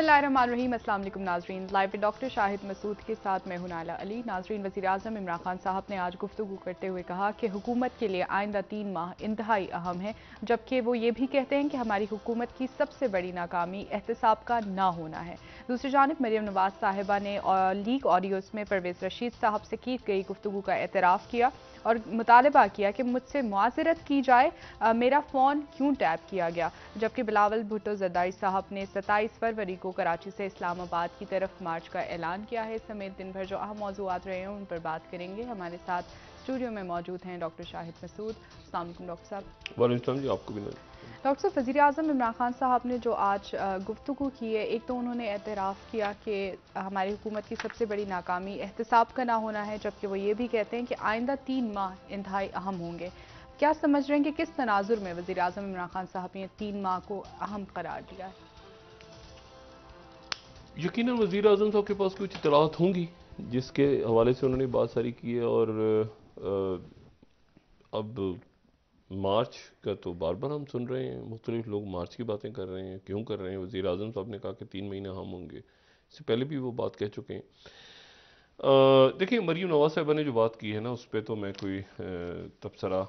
बिस्मिल्लाम असलम नाजरीन live doctor Shahid Masood के साथ मैं हुनाला अली नाजरीन वजी अजम इमरान खान साहब ने आज गुफ्तु करते हुए कहा कि हुकूमत के लिए आइंदा तीन माह इंतहाई अहम है जबकि वो ये भी कहते हैं कि हमारी हुकूमत की सबसे बड़ी नाकामी एहतसाब का ना होना है दूसरी जानब मरीम नवाज साहिबा ने लीक ऑडियोज़ में परवेज़ रशीद साहब से की गई गुफ्तु का एतराफ़ किया और मुतालबा किया कि मुझसे मुआजरत की जाए आ, मेरा फ़ोन क्यों टैप किया गया जबकि बिलावल भुट्टो जदाई साहब ने सत्ताईस फरवरी को कराची से इस्लामाबाद की तरफ मार्च का ऐलान किया है समेत दिन भर जो अहम मौजूद रहे हैं उन पर बात करेंगे हमारे साथ स्टूडियो में मौजूद हैं डॉक्टर शाहिद मसूद अलैक्म डॉक्टर साहब वाले जी आपको भी डॉक्टर साहब वज़ी अजम इमरान खान साहब ने जो आज गुफ्तु की है एक तो उन्होंने एतराफ़ किया कि हमारी हुकूमत की सबसे बड़ी नाकामी एहतसाब का ना होना है जबकि वो ये भी कहते हैं कि आइंदा तीन माह इंतहाई अहम होंगे क्या समझ रहे हैं कि किस तनाजुर में वजी अजम इमरान खान साहब ने तीन माह को अहम करार दिया है यकीन वजी अजम साहब के पास कुछ इतलात होंगी जिसके हवाले से उन्होंने बात सारी की है और अब मार्च का तो बार बार हम सुन रहे हैं मुख्तलिफ लोग मार्च की बातें कर रहे हैं क्यों कर रहे हैं वज़ी अजम साहब ने कहा कि तीन महीने हम होंगे इससे पहले भी वो बात कह चुके हैं देखिए मरीम नवाज साहबा ने जो बात की है ना उस पर तो मैं कोई तबसरा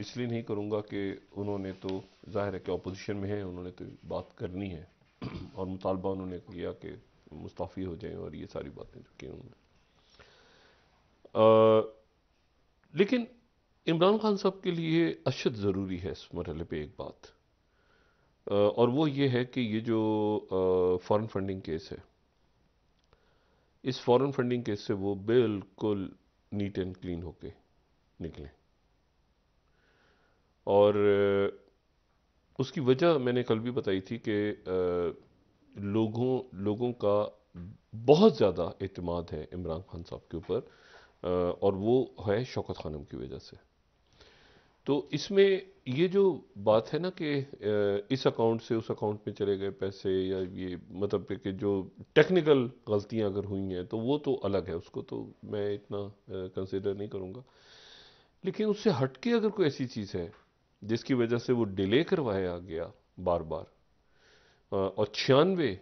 इसलिए नहीं करूँगा कि उन्होंने तो जाहिर है कि अपोजिशन में है उन्होंने तो बात करनी है और मुतालबा उन्होंने किया कि मुस्ताफ़ी हो जाएँ और ये सारी बातें जो की उन्होंने लेकिन इमरान खान साहब के लिए अशद ज़रूरी है इस मरहले पर एक बात और वो ये है कि ये जो फॉरेन फंडिंग केस है इस फॉरेन फंडिंग केस से वो बिल्कुल नीट एंड क्लीन होके निकलें और उसकी वजह मैंने कल भी बताई थी कि लोगों लोगों का बहुत ज़्यादा अतमाद है इमरान खान साहब के ऊपर और वो है शौकत खानम की वजह से तो इसमें ये जो बात है ना कि इस अकाउंट से उस अकाउंट में चले गए पैसे या ये मतलब कि जो टेक्निकल गलतियां अगर हुई हैं तो वो तो अलग है उसको तो मैं इतना कंसिडर नहीं करूँगा लेकिन उससे हट के अगर कोई ऐसी चीज़ है जिसकी वजह से वो डिले करवाया गया बार बार और छियानवे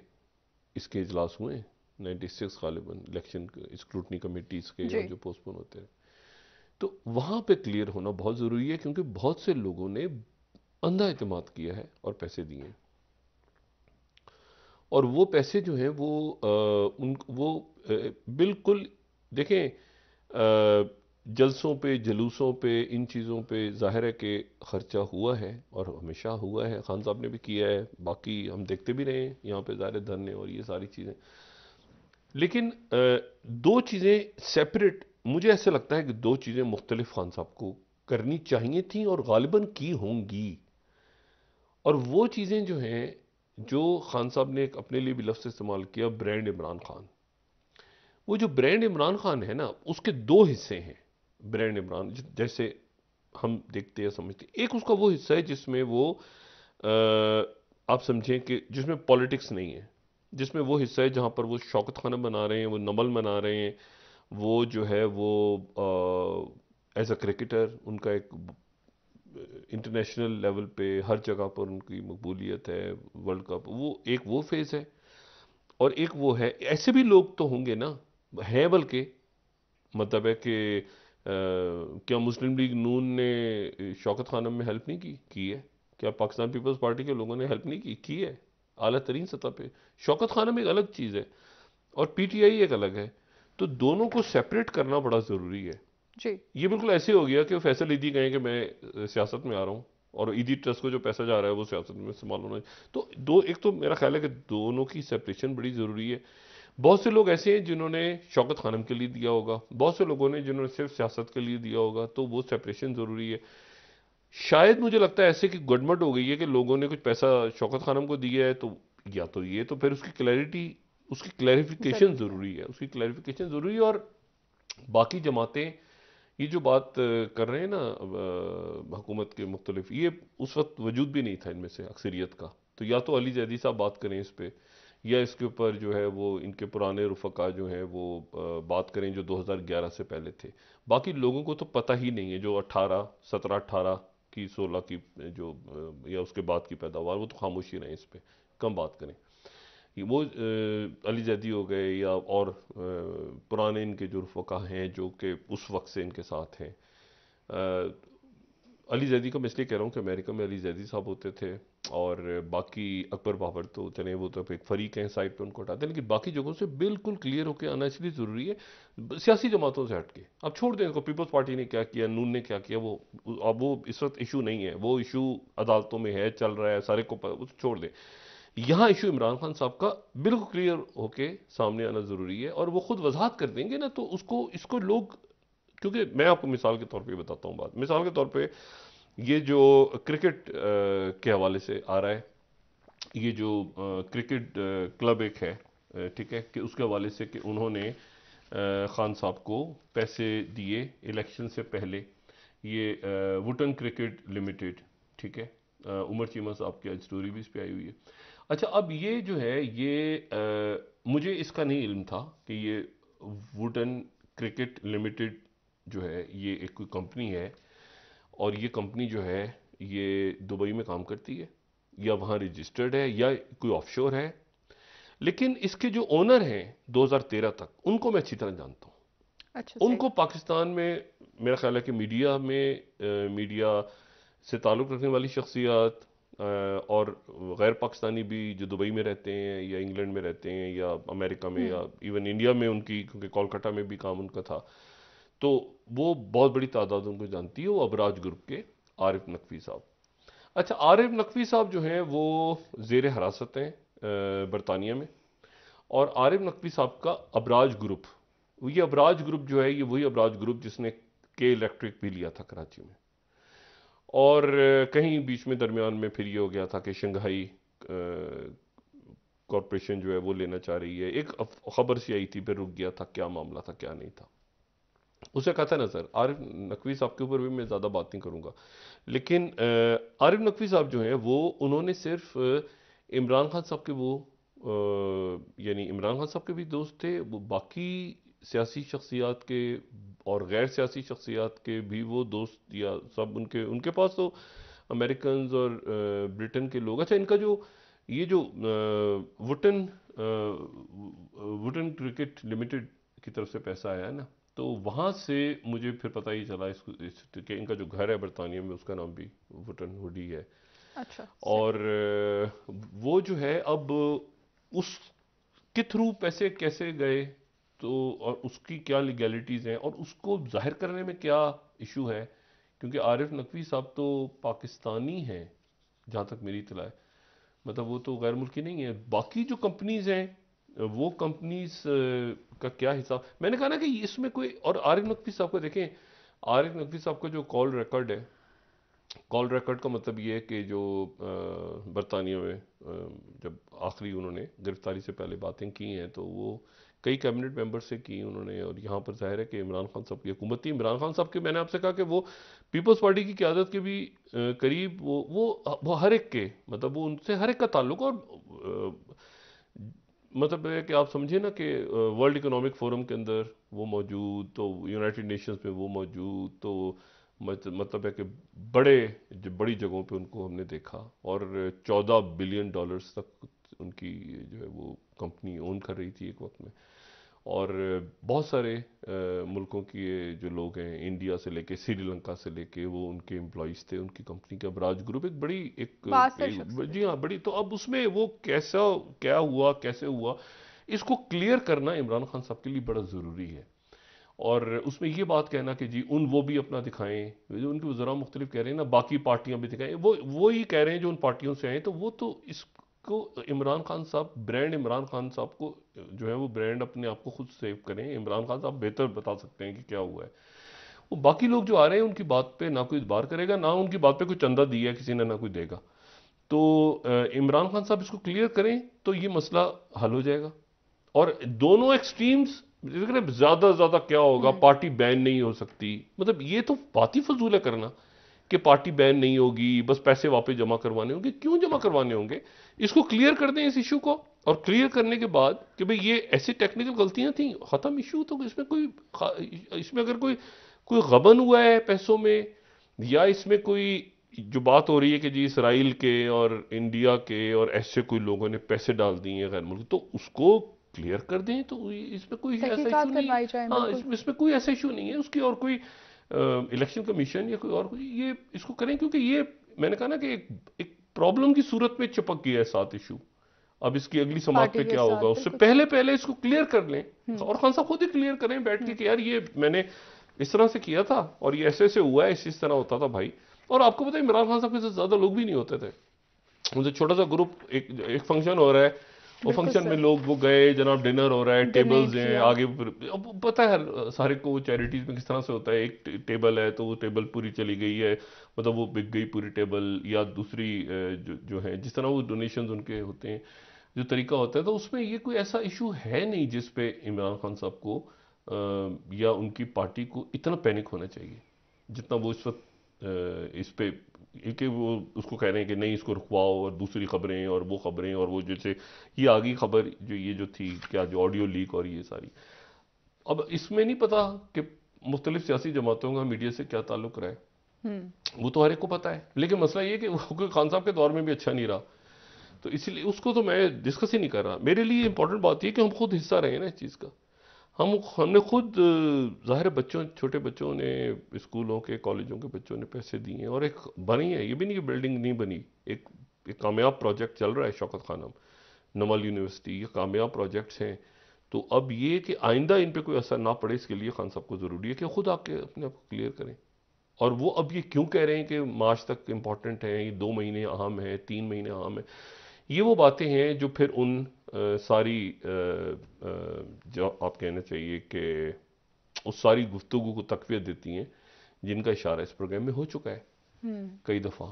इसके इजलास हुए 96 गालिबा इलेक्शन स्क्रूटनी कमेटीज़ के जो पोस्टपोन होते हैं तो वहाँ पे क्लियर होना बहुत ज़रूरी है क्योंकि बहुत से लोगों ने अंधा अतमाद किया है और पैसे दिए और वो पैसे जो हैं वो आ, उन वो आ, बिल्कुल देखें आ, जलसों पे जलूसों पे इन चीज़ों पे ज़ाहिर है कि ख़र्चा हुआ है और हमेशा हुआ है खान साहब ने भी किया है बाकी हम देखते भी रहे हैं यहाँ पे ज़ाहिर धरने और ये सारी चीज़ें लेकिन दो चीज़ें सेपरेट मुझे ऐसे लगता है कि दो चीज़ें मुख्तलिफ खान साहब को करनी चाहिए थी और गालिबा की होंगी और वो चीज़ें जो हैं जो खान साहब ने एक अपने लिए भी लफ्ज़ इस्तेमाल किया ब्रांड इमरान खान वो जो ब्रांड इमरान खान है ना उसके दो हिस्से हैं ब्रांड इमरान जैसे हम देखते हैं समझते हैं एक उसका वो हिस्सा है जिसमें वो आ, आप समझें कि जिसमें पॉलिटिक्स नहीं है जिसमें वो हिस्सा है जहाँ पर वो शौकत खाना बना रहे हैं वो नमल बना रहे हैं वो जो है वो एज अ क्रिकेटर उनका एक इंटरनेशनल लेवल पे हर जगह पर उनकी मकबूलियत है वर्ल्ड कप वो एक वो फेज़ है और एक वो है ऐसे भी लोग तो होंगे ना हैं बल्कि मतलब है कि क्या मुस्लिम लीग नून ने शौकत खानम में हेल्प नहीं की की है क्या पाकिस्तान पीपल्स पार्टी के लोगों ने हेल्प नहीं की की है अली तरीन सतह पर शौकत खाना में एक अलग चीज़ है और पी टी आई एक अलग है तो दोनों को सेपरेट करना बड़ा ज़रूरी है जी ये बिल्कुल ऐसे हो गया कि फैसल ईदी कहें कि मैं सियासत में आ रहा हूँ और ईदी ट्रस्ट को जो पैसा जा रहा है वो सियासत में इस्तेमाल होना तो दो एक तो मेरा ख्याल है कि दोनों की सेपरेशन बड़ी ज़रूरी है बहुत से लोग ऐसे हैं जिन्होंने शौकत खानम के लिए दिया होगा बहुत से लोगों ने जिन्होंने सिर्फ सियासत के लिए दिया होगा तो वो सेपरेशन ज़रूरी है शायद मुझे लगता है ऐसे कि गडमट हो गई है कि लोगों ने कुछ पैसा शौकत खानम को दिया है तो या तो ये तो फिर उसकी क्लैरिटी उसकी क्लैरिफिकेशन ज़रूरी है उसकी क्लैरिफिकेशन ज़रूरी है और बाकी जमातें ये जो बात कर रहे हैं ना हुकूमत के मुख्तलिफ ये उस वक्त वजूद भी नहीं था इनमें से अक्सरियत का तो या तो अली जैदी साहब बात करें इस पर या इसके ऊपर जो है वो इनके पुराने रुफका जो हैं वो बात करें जो 2011 से पहले थे बाकी लोगों को तो पता ही नहीं है जो 18 17 18 की सोलह की जो या उसके बाद की पैदावार वो तो खामोशी रहें इस पर कम बात करें वो अली जैदी हो गए या और पुराने इनके जो वक़ा हैं जो कि उस वक्त से इनके साथ हैं अली जैदी का मैं इसलिए कह रहा हूँ कि अमेरिका में अली जैदी साहब होते थे और बाकी अकबर बाबर तो होते नहीं वो तो एक फरीक हैं साइड पे उनको हटाते हैं लेकिन बाकी जगहों से बिल्कुल क्लियर होकर आना इसलिए ज़रूरी है सियासी जमातों से हट के अब छोड़ दें इनको पीपल्स पार्टी ने क्या किया नून ने क्या किया वो अब वो इस वक्त इशू नहीं है वो इशू अदालतों में है चल रहा है सारे को छोड़ दें यहाँ इशू इमरान खान साहब का बिल्कुल क्लियर होके सामने आना ज़रूरी है और वो खुद वजाहत कर देंगे ना तो उसको इसको लोग क्योंकि मैं आपको मिसाल के तौर पर बताता हूँ बात मिसाल के तौर पर ये जो क्रिकेट के हवाले से आ रहा है ये जो क्रिकेट क्लब एक है ठीक है कि उसके हवाले से कि उन्होंने खान साहब को पैसे दिए इलेक्शन से पहले ये वुटन क्रिकेट लिमिटेड ठीक है उमर चीमा साहब की आज स्टोरी भी इस पर आई हुई है अच्छा अब ये जो है ये मुझे इसका नहीं इल्म था कि ये वुटन क्रिकेट लिमिटेड जो है ये एक कोई कंपनी है और ये कंपनी जो है ये दुबई में काम करती है या वहाँ रजिस्टर्ड है या कोई ऑफशोर है लेकिन इसके जो ओनर हैं 2013 तक उनको मैं अच्छी तरह जानता हूँ अच्छा उनको पाकिस्तान में मेरा ख्याल है कि मीडिया में आ, मीडिया से ताल्लुक़ रखने वाली शख्सियात और गैर पाकिस्तानी भी जो दुबई में रहते हैं या इंग्लैंड में रहते हैं या अमेरिका में हम्म। या इवन इंडिया में उनकी क्योंकि कोलकाता में भी काम उनका था तो वो बहुत बड़ी तादाद उनको जानती है वो अबराज ग्रुप के आरिफ नकवी साहब अच्छा आरिफ नकवी साहब जो हैं वो जेर हरासत हैं बरतानिया में और आरिफ नकवी साहब का अबराज ग्रुप ये अबराज ग्रुप जो है ये वही अबराज ग्रुप जिसने के इलेक्ट्रिक भी लिया था कराची में और कहीं बीच में दरमियान में फिर ये हो गया था कि शंघाई कॉरपोरेशन जो है वो लेना चाह रही है एक खबर सी आई थी फिर रुक गया था क्या मामला था क्या नहीं था उसे ना सर आरिफ नकवी साहब के ऊपर भी मैं ज़्यादा बात नहीं करूँगा लेकिन आरिफ नकवी साहब जो हैं वो उन्होंने सिर्फ इमरान खान साहब के वो यानी इमरान खान साहब के भी दोस्त थे वो बाकी सियासी शख्सियात के और गैर सियासी शख्सियात के भी वो दोस्त या सब उनके उनके पास तो अमेरिकन और ब्रिटेन के लोग अच्छा इनका जो ये जो वुटन वुटन क्रिकेट लिमिटेड की तरफ से पैसा आया है ना तो वहाँ से मुझे फिर पता ही चला इसको इस, कि इनका जो घर है बरतानिया में उसका नाम भी वुटन हुडी है अच्छा और वो जो है अब उस के थ्रू पैसे कैसे गए तो और उसकी क्या लीगैलिटीज़ हैं और उसको जाहिर करने में क्या इशू है क्योंकि आरिफ नकवी साहब तो पाकिस्तानी हैं जहाँ तक मेरी इतला है मतलब वो तो गैर मुल्की नहीं है बाकी जो कंपनीज़ हैं वो कंपनीज का क्या हिसाब मैंने कहा ना कि इसमें कोई और आरिफ नकवी साहब को देखें आरिफ नकवी साहब का जो कॉल रिकॉर्ड है कॉल रिकॉर्ड का मतलब ये है कि जो बरतानिया में जब आखिरी उन्होंने गिरफ्तारी से पहले बातें की हैं तो वो कई कैबिनेट मेंबर से की उन्होंने और यहाँ पर जाहिर है कि इमरान खान साहब की हुकूमत थी इमरान खान साहब के मैंने आपसे कहा कि वो पीपल्स पार्टी की क्यादत के भी करीब वो वो वो हर एक के मतलब वो उनसे हर एक का ताल्लुक और मतलब है कि आप समझिए ना कि वर्ल्ड इकोनॉमिक फोरम के अंदर वो मौजूद तो यूनाइटेड नेशंस में वो मौजूद तो मतलब है कि बड़े बड़ी जगहों पे उनको हमने देखा और चौदह बिलियन डॉलर्स तक उनकी जो है वो कंपनी ओन कर रही थी एक वक्त में और बहुत सारे मुल्कों के जो लोग हैं इंडिया से लेके श्रीलंका से लेके वो उनके एम्प्लॉज थे उनकी कंपनी का ब्राज ग्रुप एक बड़ी एक, एक जी हाँ बड़ी तो अब उसमें वो कैसा क्या हुआ कैसे हुआ इसको क्लियर करना इमरान खान साहब के लिए बड़ा ज़रूरी है और उसमें ये बात कहना कि जी उन वो भी अपना दिखाएं जो उनके वजरा मुख्तलिफ कह रहे हैं ना बाकी पार्टियां भी दिखाएं वो वो ही कह रहे हैं जो उन पार्टियों से आए तो वो तो इस को इमरान खान साहब ब्रांड इमरान खान साहब को जो है वो ब्रांड अपने आप को खुद सेव करें इमरान खान साहब बेहतर बता सकते हैं कि क्या हुआ है वो बाकी लोग जो आ रहे हैं उनकी बात पे ना कोई इतबार करेगा ना उनकी बात पे कोई चंदा दिया है किसी ने ना कोई देगा तो इमरान खान साहब इसको क्लियर करें तो ये मसला हल हो जाएगा और दोनों एक्सट्रीम्स ज़्यादा से ज़्यादा क्या होगा पार्टी हम्म। बैन नहीं हो सकती मतलब ये तो बात ही फजूल है करना कि पार्टी बैन नहीं होगी बस पैसे वापस जमा करवाने होंगे क्यों जमा करवाने होंगे इसको क्लियर कर दें इस इशू को और क्लियर करने के बाद कि भाई ये ऐसी टेक्निकल गलतियां थी ख़त्म इशू तो इसमें कोई इसमें अगर कोई कोई गबन हुआ है पैसों में या इसमें कोई जो बात हो रही है कि जी इसराइल के और इंडिया के और ऐसे कोई लोगों ने पैसे डाल दिए हैं गैर मुल्क तो उसको क्लियर कर दें तो इसमें कोई ऐसा इशू नहीं है हाँ इसमें इसमें कोई ऐसा इशू नहीं है उसकी और कोई इलेक्शन कमीशन या कोई और कोई ये इसको करें क्योंकि ये मैंने कहा ना कि एक, एक प्रॉब्लम की सूरत में चिपक गया है सात इशू अब इसकी अगली समाज पे क्या होगा उससे पहले पहले इसको क्लियर कर लें हम्म। और खान साहब खुद ही क्लियर करें बैठ के हम्म। कि यार ये मैंने इस तरह से किया था और ये ऐसे ऐसे हुआ है इस इस तरह होता था भाई और आपको पता है इमरान खान साहब के साथ ज़्यादा लोग भी नहीं होते थे उनसे छोटा सा ग्रुप एक एक फंक्शन हो रहा है वो फंक्शन में लोग वो गए जनाब डिनर हो रहा है टेबल्स हैं आगे अब पता है सारे को चैरिटीज में किस तरह से होता है एक टेबल है तो वो टेबल पूरी चली गई है मतलब वो बिक गई पूरी टेबल या दूसरी जो जो है जिस तरह वो डोनेशन उनके होते हैं जो तरीका होता है तो उसमें ये कोई ऐसा इशू है नहीं जिस पे इमरान खान साहब को या उनकी पार्टी को इतना पैनिक होना चाहिए जितना वो इस वक्त इस पर कि वो उसको कह रहे हैं कि नहीं इसको रुकवाओ और दूसरी खबरें और वो खबरें और वो जैसे ये आगे खबर जो ये जो थी क्या जो ऑडियो लीक और ये सारी अब इसमें नहीं पता कि मुख्तलिफ सियासी जमातों का मीडिया से क्या ताल्लुक रहा है हम्म। वो तो हर एक को पता है लेकिन मसला ये कि वो खान साहब के दौर में भी अच्छा नहीं रहा तो इसीलिए उसको तो मैं डिस्कस ही नहीं कर रहा मेरे लिए इंपॉर्टेंट बात यह कि हम खुद हिस्सा रहे ना इस चीज़ का हम हमने खुद ज़ाहिर बच्चों छोटे बच्चों ने स्कूलों के कॉलेजों के बच्चों ने पैसे दिए हैं और एक बनी है ये भी नहीं कि बिल्डिंग नहीं बनी एक एक कामयाब प्रोजेक्ट चल रहा है शौकत खानम नमल यूनिवर्सिटी ये कामयाब प्रोजेक्ट्स हैं तो अब ये कि आइंदा इन पर कोई असर ना पड़े इसके लिए खान साहब को ज़रूरी है कि खुद आके अपने आप को क्लियर करें और वो अब ये क्यों कह रहे हैं कि मार्च तक इम्पॉर्टेंट है ये दो महीने अहम है तीन महीने अहम है ये वो बातें हैं जो फिर उन सारी जो आप कहना चाहिए कि उस सारी गुफ्तु को तकवीत देती हैं जिनका इशारा इस प्रोग्राम में हो चुका है हम्म। कई दफ़ा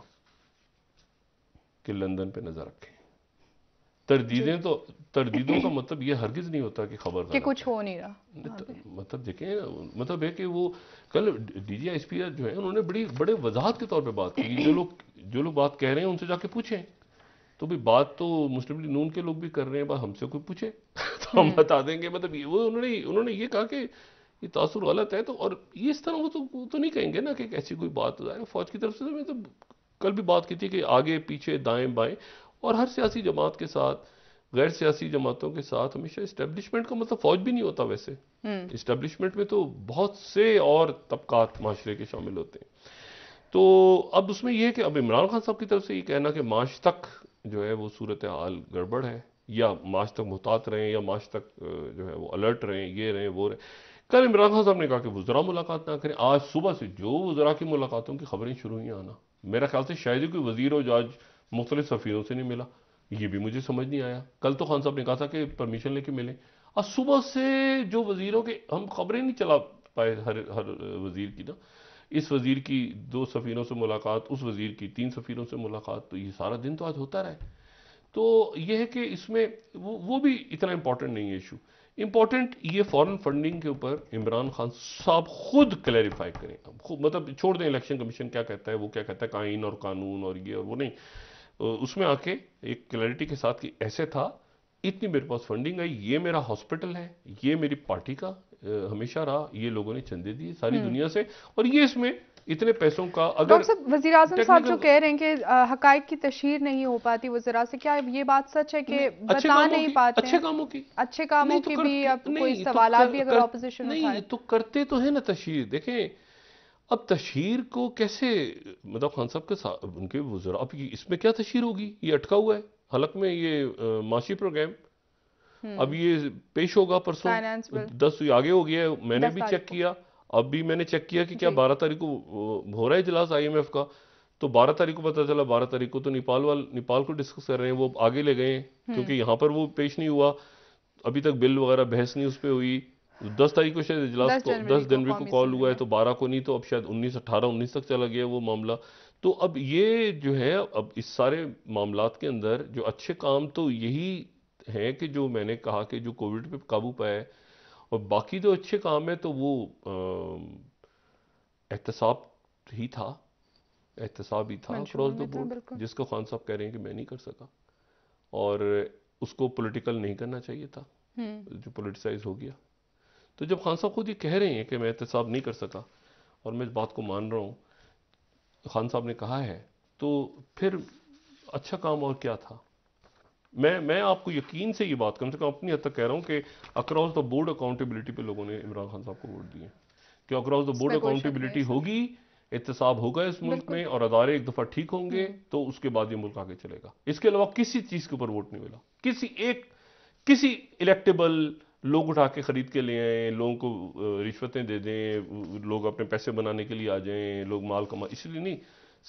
कि लंदन पे नज़र रखें तरदीदें तो तरदीदों का मतलब ये हरगिज नहीं होता कि खबर कि कुछ हो नहीं रहा तो हाँ मतलब देखें मतलब है कि वो कल D G I S P जो है उन्होंने बड़ी बड़े वजाहत के तौर पे बात की जो लोग जो लोग बात कह रहे हैं उनसे जाके पूछें तो भी बात तो मुस्लिम लीग नून के लोग भी कर रहे हैं बस हमसे कोई पूछे तो हम हम्म। बता देंगे मतलब ये वो उन्होंने उन्होंने ये कहा कि ये तासुर गलत है तो और ये इस तरह वो तो वो तो नहीं कहेंगे ना कि ऐसी कोई बात फौज की तरफ से तो मैं तो कल भी बात की थी कि आगे पीछे दाएं बाएं और हर सियासी जमात के साथ गैर सियासी जमातों के साथ हमेशा इस्टेब्लिशमेंट का मतलब फौज भी नहीं होता वैसे इस्टेब्लिशमेंट हम्म। में तो बहुत से और तबकात माशरे के शामिल होते हैं तो अब उसमें यह है कि अब इमरान खान साहब की तरफ से ये कहना कि मार्च तक जो है वो सूरत हाल गड़बड़ है या माश तक मुहतात रहें या माश तक जो है वो अलर्ट रहें ये रहें वो रहें कल इमरान खान साहब ने कहा कि जरा मुलाकात ना करें आज सुबह से जो वजरा की मुलाकातों की खबरें शुरू हुई आना मेरा ख्याल से शायद ही कोई वजीर और जो मुख्तलिफ सफ़ीरों से नहीं मिला ये भी मुझे समझ नहीं आया कल तो खान साहब ने कहा था कि परमिशन लेके मिलें आज सुबह से जो वजीरों के हम खबरें नहीं चला पाए हर हर वजीर की ना इस वज़ीर की दो सफ़ीरों से मुलाकात उस वज़ीर की तीन सफ़ीरों से मुलाकात तो ये सारा दिन तो आज होता रहे तो यह है कि इसमें वो वो भी इतना इंपॉर्टेंट नहीं है इशू इम्पॉर्टेंट ये फॉरेन फंडिंग के ऊपर इमरान खान साहब खुद क्लैरिफाई करें खुद मतलब छोड़ दें इलेक्शन कमीशन क्या कहता है वो क्या कहता है काइन और कानून और ये और वो नहीं उसमें आके एक क्लैरिटी के साथ कि ऐसे था इतनी मेरे पास फंडिंग आई ये मेरा हॉस्पिटल है ये मेरी पार्टी का हमेशा रहा ये लोगों ने चंदे दिए सारी हम्म। दुनिया से और ये इसमें इतने पैसों का अगर वजी अजम साहब जो कह रहे हैं कि हक की तशहर नहीं हो पाती वजरा से क्या ये बात सच है कि बता नहीं पाते अच्छे कामों की अच्छे कामों तो की भी अब कोई तो सवाल भी अगर ऑपोजिशन नहीं तो करते तो है ना तशहर देखें अब तशहर को कैसे मतलब खान साहब के साथ उनके वजरा अब इसमें क्या तशहर होगी ये अटका हुआ है हलक में ये माशी प्रोग्राम हम्म। अब ये पेश होगा परसों दस आगे हो गया मैंने भी चेक किया अब भी मैंने चेक किया कि क्या बारह तारीख को हो रहा है इजलास आई एम एफ का तो बारह तारीख को पता चला बारह तारीख को तो नेपाल वाल नेपाल को डिस्कस कर रहे हैं वो आगे ले गए हम्म। क्योंकि यहाँ पर वो पेश नहीं हुआ अभी तक बिल वगैरह बहस नहीं उस पर हुई तो दस तारीख को शायद इजलास को दस जनवरी को कॉल हुआ है तो बारह को नहीं तो अब शायद उन्नीस अठारह उन्नीस तक चला गया वो मामला तो अब ये जो है अब इस सारे मामला के अंदर जो अच्छे काम तो यही हैं कि जो मैंने कहा कि जो कोविड पे काबू पाया है और बाकी जो अच्छे काम है तो वो एहतसाब ही था एहतसाब ही था अक्रॉस द बोर्ड जिसको खान साहब कह रहे हैं कि मैं नहीं कर सका और उसको पॉलिटिकल नहीं करना चाहिए था हम्म। जो पोलिटिसाइज हो गया तो जब खान साहब खुद ये कह रहे हैं कि मैं एहतसाब नहीं कर सका और मैं इस बात को मान रहा हूँ खान साहब ने कहा है तो फिर अच्छा काम और क्या था मैं मैं आपको यकीन से ये बात कम से कम अपनी हद तक कह रहा हूँ कि अक्रॉस द बोर्ड अकाउंटेबिलिटी पे लोगों ने इमरान खान साहब को वोट दिए कि अक्रॉस द बोर्ड अकाउंटेबिलिटी होगी एहतसाब होगा इस मुल्क में और अदारे एक दफ़ा ठीक होंगे हम्म। तो उसके बाद ये मुल्क आगे चलेगा इसके अलावा किसी चीज़ के ऊपर वोट नहीं मिला किसी एक किसी इलेक्टेबल लोग उठा के ख़रीद के ले आए लोगों को रिश्वतें दे दें लोग अपने पैसे बनाने के लिए आ जाएं लोग माल कमा इसलिए नहीं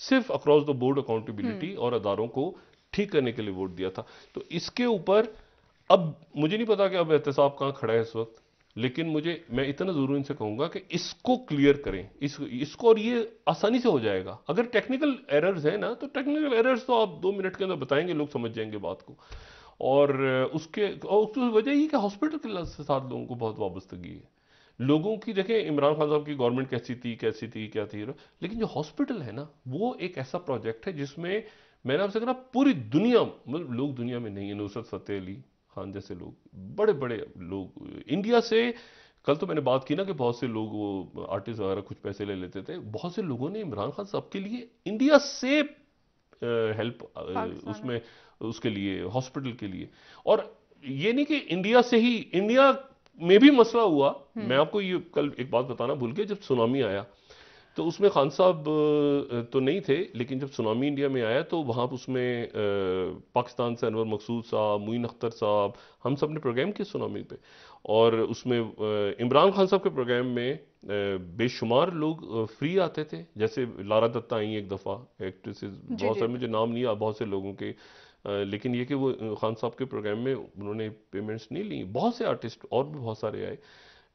सिर्फ अक्रॉस द बोर्ड अकाउंटेबिलिटी और अदारों को ठीक करने के लिए वोट दिया था तो इसके ऊपर अब मुझे नहीं पता कि अब एहतसाब कहाँ खड़ा है इस वक्त लेकिन मुझे मैं इतना ज़रूर इनसे कहूँगा कि इसको क्लियर करें इस इसको और ये आसानी से हो जाएगा अगर टेक्निकल एरर्स हैं ना तो टेक्निकल एरर्स तो आप दो मिनट के अंदर बताएंगे लोग समझ जाएंगे बात को और उसके और उसकी वजह ये कि हॉस्पिटल के साथ लोगों को बहुत वाबस्तगी है लोगों की देखें इमरान खान साहब की गवर्नमेंट कैसी थी कैसी थी क्या थी लेकिन जो हॉस्पिटल है ना वो एक ऐसा प्रोजेक्ट है जिसमें मैंने आपसे कहा पूरी दुनिया मतलब लोग दुनिया में नहीं है नुसरत फतेह अली खान जैसे लोग बड़े बड़े लोग इंडिया से कल तो मैंने बात की ना कि बहुत से लोग वो आर्टिस्ट वगैरह कुछ पैसे ले लेते थे बहुत से लोगों ने इमरान खान साहब के लिए इंडिया से हेल्प उसमें उसके लिए हॉस्पिटल के लिए और ये नहीं कि इंडिया से ही इंडिया में भी मसला हुआ हम्म। मैं आपको ये कल एक बात बताना भूल गया जब सुनामी आया तो उसमें खान साहब तो नहीं थे लेकिन जब सुनामी इंडिया में आया तो वहाँ पर उसमें पाकिस्तान से अनवर मकसूद साहब मुइन अख्तर साहब हम सब ने प्रोग्राम किया सुनामी पे और उसमें इमरान खान साहब के प्रोग्राम में बेशुमार लोग फ्री आते थे जैसे लारा दत्ता आई एक दफ़ा एक्ट्रेसेस बहुत सारे मुझे नाम नहीं आ बहुत से लोगों के लेकिन ये कि वो खान साहब के प्रोग्राम में उन्होंने पेमेंट्स नहीं ली बहुत से आर्टिस्ट और भी बहुत सारे आए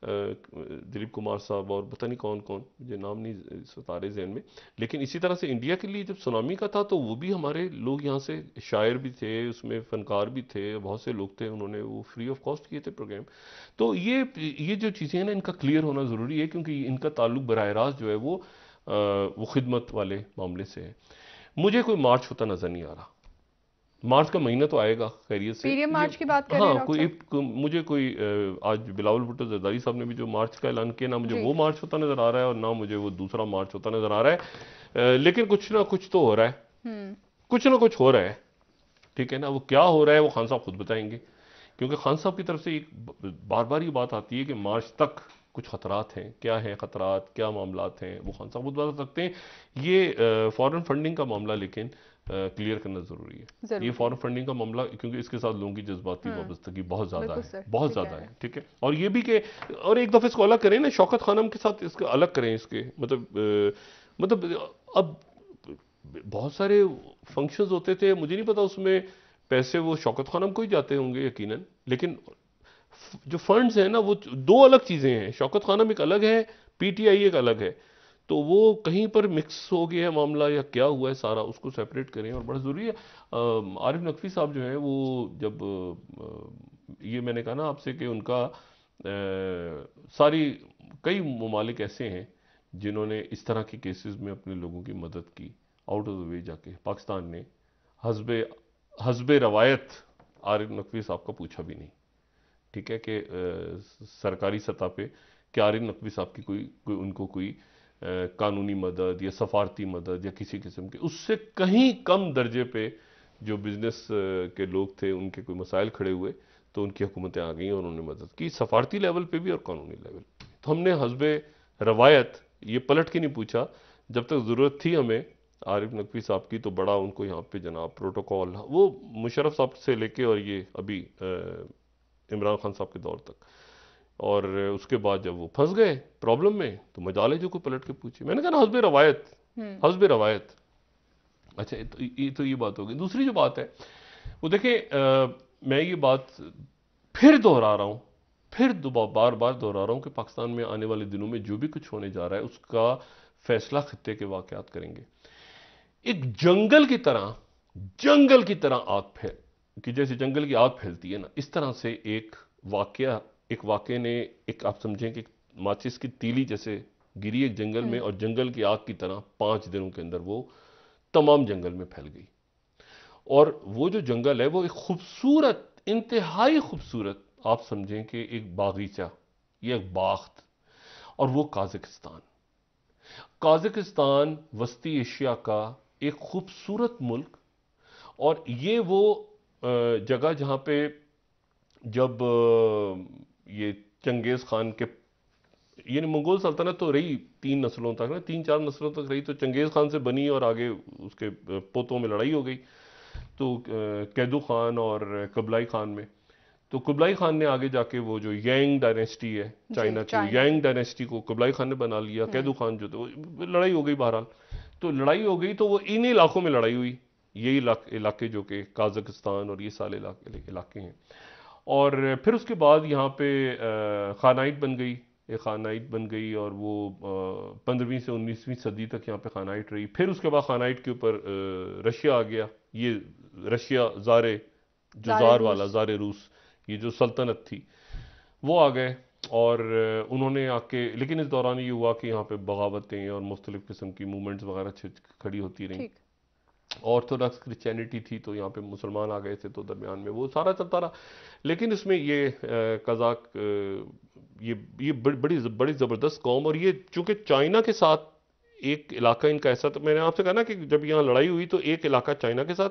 दिलीप कुमार साहब और पता नहीं कौन कौन मुझे नाम नहीं सतारे जहन में लेकिन इसी तरह से इंडिया के लिए जब सुनामी का था तो वो भी हमारे लोग यहाँ से शायर भी थे उसमें फ़नकार भी थे बहुत से लोग थे उन्होंने वो फ्री ऑफ कॉस्ट किए थे प्रोग्राम तो ये ये जो चीज़ें हैं ना इनका क्लियर होना ज़रूरी है क्योंकि इनका ताल्लुक बर रास्त जो है वो आ, वो खिदमत वाले मामले से है मुझे कोई मार्च होता नज़र नहीं आ रहा मार्च का महीना तो आएगा खैरियत से पीरियम मार्च की बात हाँ कोई एक को, मुझे कोई आज बिलावल भुट्टो जरदारी साहब ने भी जो मार्च का ऐलान किया ना मुझे वो मार्च होता नजर आ रहा है और ना मुझे वो दूसरा मार्च होता नजर आ रहा है लेकिन कुछ ना कुछ तो हो रहा है हम्म। कुछ ना कुछ हो रहा है ठीक है ना वो क्या हो रहा है वो खान साहब खुद बताएंगे क्योंकि खान साहब की तरफ से एक बार बार ये बात आती है कि मार्च तक कुछ खतरात हैं क्या हैं खतरात क्या मामला हैं वो खान साहब खुद बता सकते हैं ये फ़ॉरन फंडिंग का मामला लेकिन क्लियर करना ज़रूरी है ये फॉरन फंडिंग का मामला क्योंकि इसके साथ लोगों की जज्बाती हाँ। वाबस्तगी बहुत ज़्यादा है बहुत ज़्यादा है ठीक है और ये भी कि और एक दफ़ा इसको अलग करें ना शौकत खानम के साथ इसको अलग करें इसके मतलब मतलब अब बहुत सारे फंक्शन होते थे मुझे नहीं पता उसमें पैसे वो शौकत खानम को ही जाते होंगे यकीन लेकिन जो फंड्स हैं ना वो दो अलग चीज़ें हैं शौकत खानम एक अलग है पीटीआई एक अलग है तो वो कहीं पर मिक्स हो गया है मामला या क्या हुआ है सारा उसको सेपरेट करें और बड़ा ज़रूरी है आरिफ नकवी साहब जो है वो जब ये मैंने कहा ना आपसे कि उनका आ, सारी कई ममालिक ऐसे हैं जिन्होंने इस तरह के केसेस में अपने लोगों की मदद की आउट ऑफ द वे जाके पाकिस्तान ने हजब हजब रवायत आरिफ नकवी साहब का पूछा भी नहीं ठीक है कि सरकारी सतह पर कि आरिफ नकवी साहब की कोई कोई उनको कोई कानूनी मदद या सफारती मदद या किसी किस्म के उससे कहीं कम दर्जे पे जो बिज़नेस के लोग थे उनके कोई मसाइल खड़े हुए तो उनकी हुकूमतें आ गई और उन्होंने मदद की सफारती लेवल पे भी और कानूनी लेवल तो हमने हजब रवायत ये पलट के नहीं पूछा जब तक ज़रूरत थी हमें आरिफ नकवी साहब की तो बड़ा उनको यहाँ पे जनाब प्रोटोकॉल वो मुशरफ साहब से लेके और ये अभी इमरान खान साहब के दौर तक और उसके बाद जब वो फंस गए प्रॉब्लम में तो मजाले जो को पलट के पूछे मैंने कहा ना हसब रवायत हसब हम्म। रवायत अच्छा तो ये तो ये बात हो गई दूसरी जो बात है वो देखें मैं ये बात फिर दोहरा रहा हूँ फिर बार बार दोहरा रहा हूँ कि पाकिस्तान में आने वाले दिनों में जो भी कुछ होने जा रहा है उसका फैसला खत्े के वाकत करेंगे एक जंगल की तरह जंगल की तरह आग फैल कि जैसे जंगल की आग फैलती है ना इस तरह से एक वाक्य एक वाक़े ने एक आप समझें कि माचिस की तीली जैसे गिरी एक जंगल में हम्म। और जंगल की आग की तरह पाँच दिनों के अंदर वो तमाम जंगल में फैल गई और वो जो जंगल है वो एक खूबसूरत इंतहाई खूबसूरत आप समझें कि एक बागीचा ये एक बाख्त और वो काजकिस्तान काजकिस्तान वस्ती एशिया का एक खूबसूरत मुल्क और ये वो जगह जहाँ पे जब ये चंगेज़ ख़ान के यानी मंगोल सल्तनत तो रही तीन नस्लों तक ना तीन चार नस्लों तक रही तो चंगेज़ ख़ान से बनी और आगे उसके पोतों में लड़ाई हो गई तो कैदू ख़ान और कबलाई ख़ान में तो कुबलाई खान ने आगे जाके वो जो यांग डायनेस्टी है चाइना की यांग डायनेस्टी को कुबलाई खान ने बना लिया हम्म। कैदू खान जो थे लड़ाई हो गई बहरहाल तो लड़ाई हो गई तो वो इन इलाकों में लड़ाई हुई यही इलाके जो कि काजकिस्तान और ये सारे इलाके हैं और फिर उसके बाद यहाँ पे खानाइट बन गई एक खानाइट बन गई और वो पंद्रहवीं से उन्नीसवीं सदी तक यहाँ पे खानाइट रही फिर उसके बाद खानाइट के ऊपर रशिया आ गया ये रशिया जारे जो जार वाला जारे रूस ये जो सल्तनत थी वो आ गए और उन्होंने आके लेकिन इस दौरान ये हुआ कि यहाँ पे बगावतें और मुख्तलिफ़ किस्म की मूवमेंट्स वगैरह खड़ी होती रही ऑर्थोडॉक्स क्रिश्चियनिटी थी तो यहाँ पे मुसलमान आ गए थे तो दरमियान में वो सारा चलता रहा लेकिन इसमें ये कज़ाक ये ये बड़ी बड़ी ज़बरदस्त कौम और ये चूँकि चाइना के साथ एक इलाका इनका ऐसा तो मैंने आपसे कहा ना कि जब यहाँ लड़ाई हुई तो एक इलाका चाइना के साथ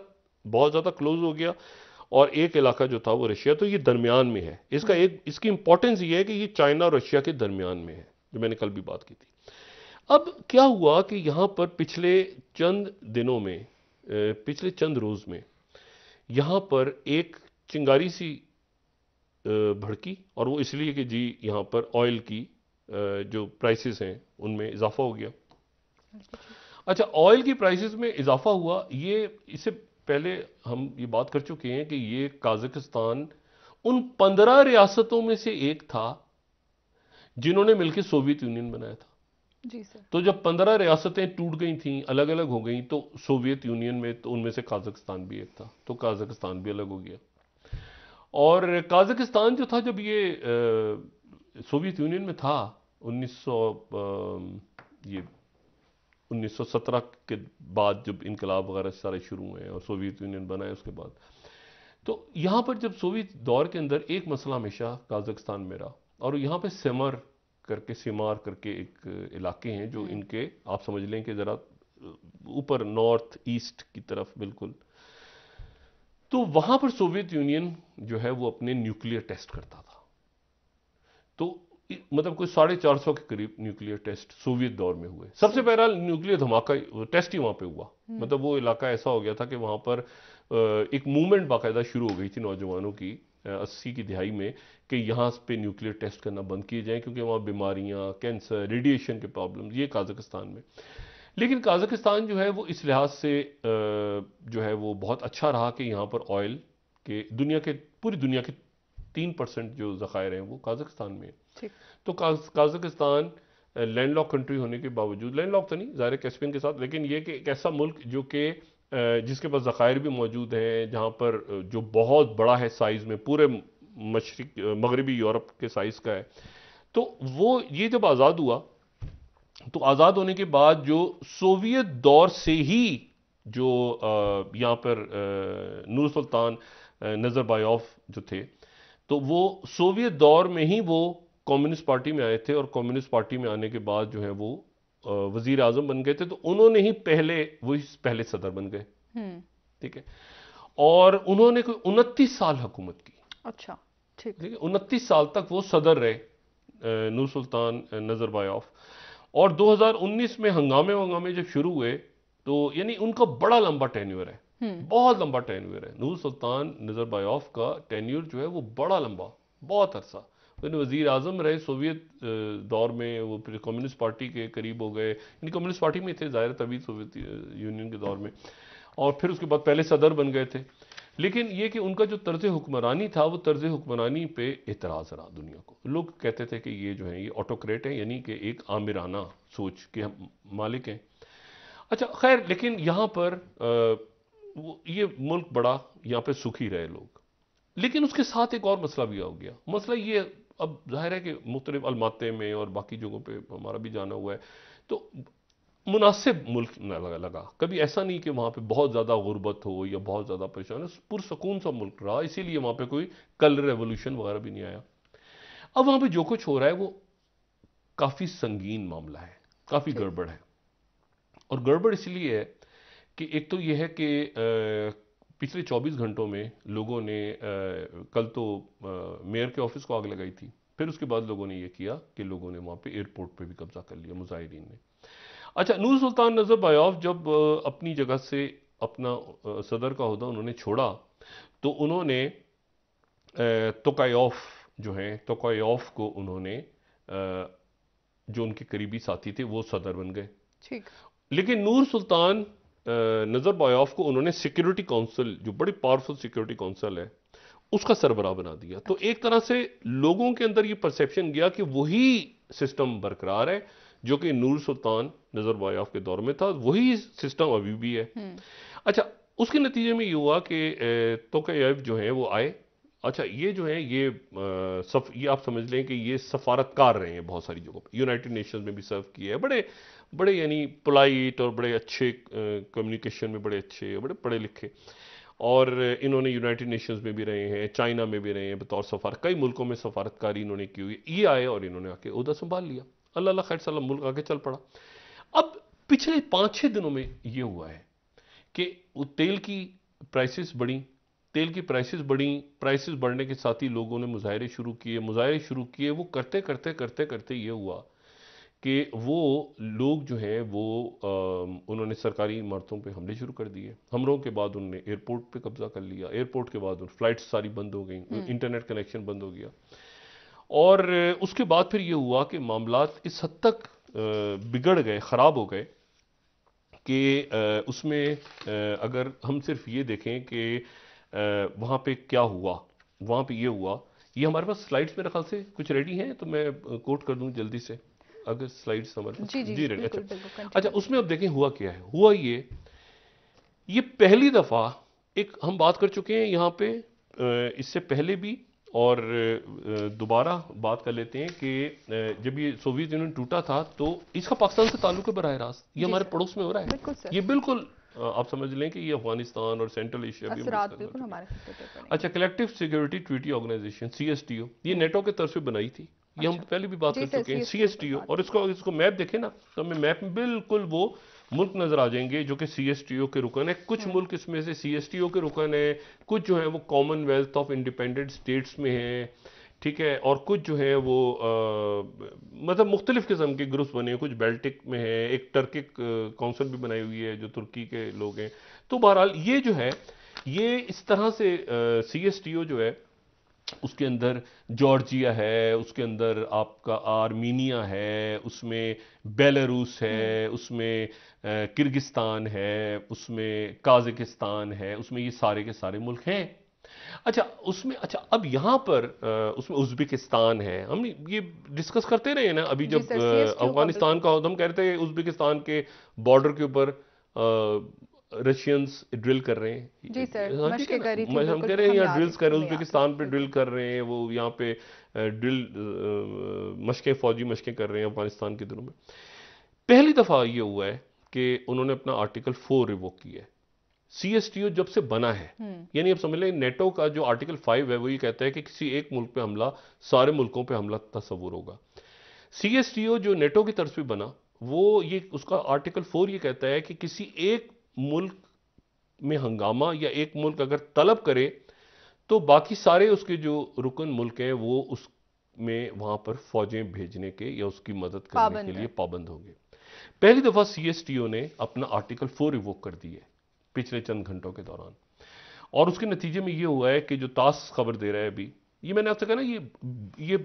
बहुत ज़्यादा क्लोज हो गया और एक इलाका जो था वो रशिया तो ये दरमियान में है इसका एक इसकी इंपॉर्टेंस ये है कि ये चाइना और रशिया के दरमियान में है जो मैंने कल भी बात की थी अब क्या हुआ कि यहाँ पर पिछले चंद दिनों में पिछले चंद रोज़ में यहां पर एक चिंगारी सी भड़की और वो इसलिए कि जी यहां पर ऑयल की जो प्राइसेस हैं उनमें इजाफा हो गया अच्छा ऑयल की प्राइसेस में इजाफा हुआ ये इससे पहले हम ये बात कर चुके हैं कि ये काजकिस्तान उन पंद्रह रियासतों में से एक था जिन्होंने मिलकर सोवियत यूनियन बनाया था तो जब पंद्रह रियासतें टूट गई थी अलग अलग हो गई तो सोवियत यूनियन में तो उनमें से काजकिस्तान भी एक था तो काजकिस्तान भी अलग हो गया और काजकिस्तान जो था जब ये आ, सोवियत यूनियन में था 1900 ये 1917 के बाद जब इनकलाब वगैरह सारे शुरू हुए और सोवियत यूनियन बना है उसके बाद तो यहाँ पर जब सोवियत दौर के अंदर एक मसला हमेशा काजकस्तान में रहा और यहाँ पर सेमर करके सिमार करके एक इलाके हैं जो हम्म। इनके आप समझ लें कि ज़रा ऊपर नॉर्थ ईस्ट की तरफ बिल्कुल तो वहां पर सोवियत यूनियन जो है वो अपने न्यूक्लियर टेस्ट करता था तो मतलब कोई साढ़े चार सौ के करीब न्यूक्लियर टेस्ट सोवियत दौर में हुए सबसे हम्म। पहला न्यूक्लियर धमाका टेस्ट ही वहां पे हुआ हम्म। मतलब वो इलाका ऐसा हो गया था कि वहां पर एक मूवमेंट बाकायदा शुरू हो गई थी नौजवानों की अस्सी की दिहाई में कि यहाँ पे न्यूक्लियर टेस्ट करना बंद किए जाएँ क्योंकि वहाँ बीमारियाँ कैंसर रेडिएशन के प्रॉब्लम ये काजकस्तान में लेकिन काजकस्तान जो है वो इस लिहाज से जो है वो बहुत अच्छा रहा कि यहाँ पर ऑयल के दुनिया के पूरी दुनिया के तीन परसेंट जो ज़ख़ायर हैं वो काजकस्तान में है तो काज़ाकिस्तान लैंड लॉक कंट्री होने के बावजूद लैंड लॉक तो नहीं ज़ाहिर कैस्पियन के साथ लेकिन ये कि एक ऐसा मुल्क जो कि जिसके पास ज़ख़ायर भी मौजूद हैं जहाँ पर जो बहुत बड़ा है साइज़ में पूरे मशरक मगरबी यूरोप के साइज़ का है तो वो ये जब आज़ाद हुआ तो आज़ाद होने के बाद जो सोवियत दौर से ही जो यहाँ पर नूर सुल्तान बायोफ जो थे तो वो सोवियत दौर में ही वो कम्युनिस्ट पार्टी में आए थे और कम्युनिस्ट पार्टी में आने के बाद जो है वो वजीर आजम बन गए थे तो उन्होंने ही पहले वो ही पहले सदर बन गए हम्म। ठीक है और उन्होंने कोई उनतीस साल हुकूमत की अच्छा ठीक है उनतीस साल तक वो सदर रहे नूर सुल्तान नजरबायफ और 2019 में हंगामे वंगामे जब शुरू हुए तो यानी उनका बड़ा लंबा टेन्यूर है हम्म। बहुत लंबा टेन्यूर है नूर सुल्तान ऑफ का टेन्यूर जो है वो बड़ा लंबा बहुत अरसा इन्हें तो वजीर आजम रहे सोवियत दौर में वो फिर कम्युनिस्ट पार्टी के करीब हो गए इन कम्युनिस्ट पार्टी में थे ज़ाहिर तभी सोवियत यूनियन के दौर में और फिर उसके बाद पहले सदर बन गए थे लेकिन ये कि उनका जो तर्ज हुक्मरानी था वो तर्ज हुक्मरानी पे एतराज़ रहा दुनिया को लोग कहते थे कि ये जो है ये ऑटोक्रेट हैं यानी कि एक आमिराना सोच के हम मालिक हैं अच्छा खैर लेकिन यहाँ पर आ, ये मुल्क बड़ा यहाँ पे सुखी रहे लोग लेकिन उसके साथ एक और मसला भी हो गया मसला ये अब जाहिर है कि मुख्तलिफ अलमाते में और बाकी जगहों पर हमारा भी जाना हुआ है तो मुनासिब मुल्क न लगा लगा कभी ऐसा नहीं कि वहाँ पर बहुत ज़्यादा गुर्बत हो या बहुत ज़्यादा परेशान पुरसकून सा मुल्क रहा इसीलिए वहाँ पर कोई कलर रेवोल्यूशन वगैरह भी नहीं आया अब वहाँ पर जो कुछ हो रहा है वो काफ़ी संगीन मामला है काफ़ी गड़बड़ है और गड़बड़ इसलिए है कि एक तो यह है कि पिछले 24 घंटों में लोगों ने आ, कल तो मेयर के ऑफिस को आग लगाई थी फिर उसके बाद लोगों ने यह किया कि लोगों ने वहाँ पे एयरपोर्ट पे भी कब्जा कर लिया मुजाहिदीन ने अच्छा नूर सुल्तान नजर बायोफ जब अपनी जगह से अपना सदर का होता उन्होंने छोड़ा तो उन्होंने तोकायोफ जो हैं तोकायोफ को उन्होंने जो उनके करीबी साथी थे वो सदर बन गए ठीक लेकिन नूर सुल्तान नज़रबायाफ को उन्होंने सिक्योरिटी काउंसिल जो बड़ी पावरफुल सिक्योरिटी काउंसिल है उसका सरबरा बना दिया तो एक तरह से लोगों के अंदर ये परसेप्शन गया कि वही सिस्टम बरकरार है जो कि नूर सुल्तान नज़रबायाफ के दौर में था वही सिस्टम अभी भी है हम्म। अच्छा उसके नतीजे में ये हुआ कि तोकैब जो हैं वो आए अच्छा ये जो है ये आ, सफ ये आप समझ लें कि ये सफारतकार रहे हैं बहुत सारी जगहों पर यूनाइटेड नेशंस में भी सर्व किए हैं बड़े बड़े यानी पोलाइट और बड़े अच्छे कम्युनिकेशन में बड़े अच्छे बड़े पढ़े लिखे और इन्होंने यूनाइटेड नेशंस में भी रहे हैं चाइना में भी रहे हैं बतौर सफ़ार कई मुल्कों में सफारतकारी इन्होंने की हुई ये आए और इन्होंने आके उदा संभाल लिया अल्लाह खैर साल मुल्क आके चल पड़ा अब पिछले पाँच छः दिनों में ये हुआ है कि तेल की प्राइसेस बढ़ी तेल की प्राइसेस बढ़ी प्राइसेस बढ़ने के साथ ही लोगों ने मुजाहरे शुरू किए मुजाहरे शुरू किए वो करते करते करते करते ये हुआ कि वो लोग जो हैं वो आ, उन्होंने सरकारी इमारतों पे हमले शुरू कर दिए हमलों के बाद उन्होंने एयरपोर्ट पे कब्जा कर लिया एयरपोर्ट के बाद उन फ्लाइट सारी बंद हो गई हम्म। इंटरनेट कनेक्शन बंद हो गया और उसके बाद फिर ये हुआ कि मामला इस हद तक बिगड़ गए ख़राब हो गए कि उसमें अगर हम सिर्फ ये देखें कि वहाँ पे क्या हुआ वहाँ पे ये हुआ ये हमारे पास स्लाइड्स मेरे ख्याल से कुछ रेडी हैं तो मैं कोट कर दूँ जल्दी से अगर स्लाइड समझ जी जी, जी अच्छा अच्छा उसमें अब देखें हुआ क्या है हुआ ये ये पहली दफ़ा एक हम बात कर चुके हैं यहाँ पे इससे पहले भी और दोबारा बात कर लेते हैं कि जब ये सोवियत यूनियन टूटा था तो इसका पाकिस्तान से ताल्लुक है बरह रास्त ये हमारे पड़ोस में हो रहा है बिल्कुल ये बिल्कुल आप समझ लें कि ये अफगानिस्तान और सेंट्रल एशिया भी अच्छा कलेक्टिव सिक्योरिटी ट्रीटी ऑर्गेनाइजेशन सी ये नेटो की तरफ से बनाई थी ये हम अच्छा। पहले भी बात कर चुके हैं सी एस टी ओ और इसको इसको मैप देखें ना तो हमें मैप में बिल्कुल वो मुल्क नज़र आ जाएंगे जो कि सी एस टी ओ के रुकन है कुछ हम्म। मुल्क इसमें से सी एस टी ओ के रुकन है कुछ जो है वो कॉमनवेल्थ ऑफ इंडिपेंडेंट स्टेट्स में है ठीक है और कुछ जो है वो आ, मतलब मुख्तलिफ किस्म के ग्रुप्स बने हैं कुछ बेल्टिक में है एक टर्किक काउंसिल भी बनाई हुई है जो तुर्की के लोग हैं तो बहरहाल ये जो है ये इस तरह से सी एस टी ओ जो है उसके अंदर जॉर्जिया है उसके अंदर आपका आर्मीनिया है उसमें बेलारूस है हम्म। उसमें किर्गिस्तान है उसमें काजकिस्तान है उसमें ये सारे के सारे मुल्क हैं अच्छा उसमें अच्छा अब यहाँ पर उसमें उज्बेकिस्तान है हम ये डिस्कस करते रहे ना अभी जब अफगानिस्तान का तो हम कह रहे थे उज्बेकिस्तान के बॉर्डर के ऊपर रशियंस ड्रिल कर रहे हैं जी सर हाँ, हम कह रहे हैं यहाँ ड्रिल्स कर रहे हैं उज्बेकिस्तान पे ड्रिल कर रहे हैं वो यहाँ पे ड्रिल मशकें फौजी मशकें कर रहे हैं अफगानिस्तान के दिनों में पहली दफ़ा ये हुआ है कि उन्होंने अपना आर्टिकल फोर रिवोक किया है सी एस टी ओ जब से बना है हम्म। यानी आप समझ लें नेटो का जो आर्टिकल फाइव है वो ये कहता है कि किसी एक मुल्क पे हमला सारे मुल्कों पे हमला तस्वूर होगा सी एस टी ओ जो नेटो की तरफ भी बना वो ये उसका आर्टिकल फोर ये कहता है कि किसी एक मुल्क में हंगामा या एक मुल्क अगर तलब करे तो बाकी सारे उसके जो रुकन मुल्क हैं वो उस में वहाँ पर फौजें भेजने के या उसकी मदद करने के लिए पाबंद होंगे पहली दफ़ा सीएसटीओ ने अपना आर्टिकल फोर रिवोक कर दिया पिछले चंद घंटों के दौरान और उसके नतीजे में ये हुआ है कि जो तास खबर दे रहा है अभी ये मैंने आपसे कहा ना ये ये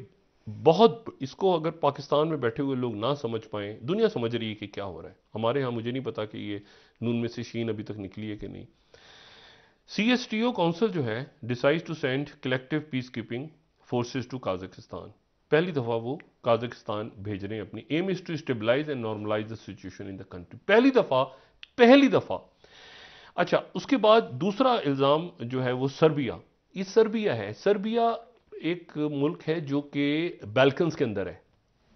बहुत इसको अगर पाकिस्तान में बैठे हुए लोग ना समझ पाए दुनिया समझ रही है कि क्या हो रहा है हमारे यहाँ मुझे नहीं पता कि ये नून में से शीन अभी तक निकली है कि नहीं C S T O council जो है decide to send collective peacekeeping forces to Kazakhstan पहली दफ़ा वो काजकिस्तान भेज रहे हैं अपनी aim is to stabilise and normalise the situation in the country पहली दफ़ा पहली दफ़ा अच्छा उसके बाद दूसरा इल्ज़ाम जो है वो सर्बिया ये सर्बिया है सर्बिया एक मुल्क है जो कि बैल्कन्स के अंदर है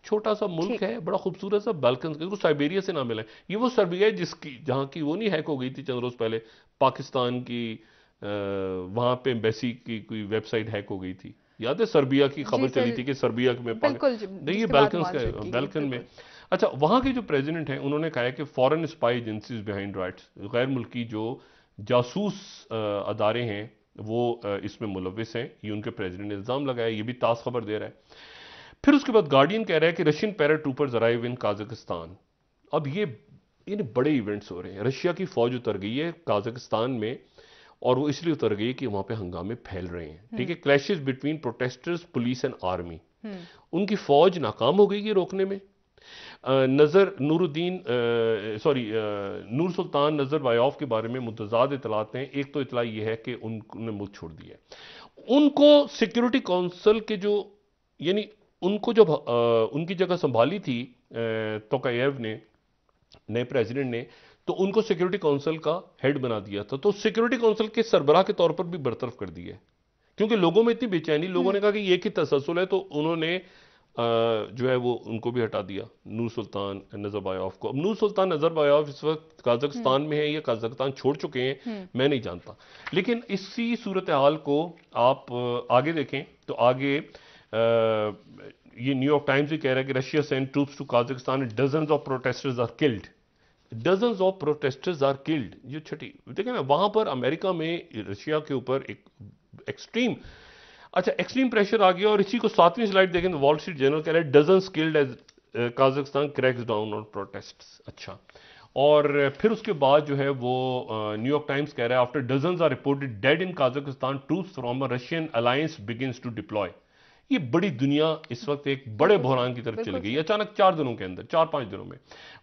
छोटा सा मुल्क है बड़ा खूबसूरत सा बालकन तो साइबेरिया से ना मिला ये वो सर्बिया जिसकी जहाँ की वो नहीं हैक हो गई थी चंद रोज़ पहले पाकिस्तान की वहाँ पे एम्बेसी की कोई वेबसाइट हैक हो गई थी याद है सर्बिया की खबर चली थी कि सर्बिया में नहीं ये बैल्कन का बैल्कन में अच्छा वहाँ के जो प्रेसिडेंट हैं उन्होंने कहा है कि foreign spy agencies behind riots गैर मुल्की जो जासूस अदारे हैं वो इसमें मुलविस हैं ये उनके प्रेसिडेंट ने इल्ज़ाम लगाया ये भी ताज़ खबर दे रहा है फिर उसके बाद गार्डियन कह रहा है कि Russian paratrooper arrive in Kazakhstan अब ये इन बड़े इवेंट्स हो रहे हैं रशिया की फौज उतर गई है काजाकिस्तान में और वो इसलिए उतर गई कि वहां पे हंगामे फैल रहे हैं हम्म। ठीक है clashes between protesters police and army उनकी फौज नाकाम हो गई है रोकने में नज़र नूरुद्दीन सॉरी नूर सुल्तान नज़र वायाफ के बारे में मुतजाद इतलात हैं एक तो इतला ये है कि उनने मुल्क छोड़ दिया उनको सिक्योरिटी काउंसिल के जो यानी उनको जब उनकी जगह संभाली थी तोकायव ने नए प्रेसिडेंट ने तो उनको सिक्योरिटी काउंसिल का हेड बना दिया था तो सिक्योरिटी काउंसिल के सरबराह के तौर पर भी बरतरफ कर दिया क्योंकि लोगों में इतनी बेचैनी लोगों ने कहा कि ये कि तसलसल है तो उन्होंने जो है वो उनको भी हटा दिया नू सुल्तान नजर बायोफ को अब नू सुल्तान नजर बायाफ इस वक्त काजकस्तान हम्म। में है या काजकस्तान छोड़ चुके हैं हम्म। मैं नहीं जानता लेकिन इसी सूरत हाल को आप आगे देखें तो आगे Uh, ये न्यूयॉर्क टाइम्स भी कह रहा है कि Russia send troops to Kazakhstan dozen of protesters are killed dozen of protesters are killed ये छठी देखें ना वहाँ पर अमेरिका में रशिया के ऊपर एक एक्सट्रीम अच्छा एक्सट्रीम प्रेशर आ गया और इसी को सातवीं स्लाइड देखें तो वॉल स्ट्रीट जनरल कह रहे हैं dozen killed as Kazakhstan cracks down on protest अच्छा और फिर उसके बाद जो है वो न्यूयॉर्क uh, टाइम्स कह रहा है after dozen are reported dead in Kazakhstan troops from a Russian alliance begins to deploy ये बड़ी दुनिया इस वक्त एक बड़े बहरान की तरफ चली गई अचानक चार दिनों के अंदर चार पांच दिनों में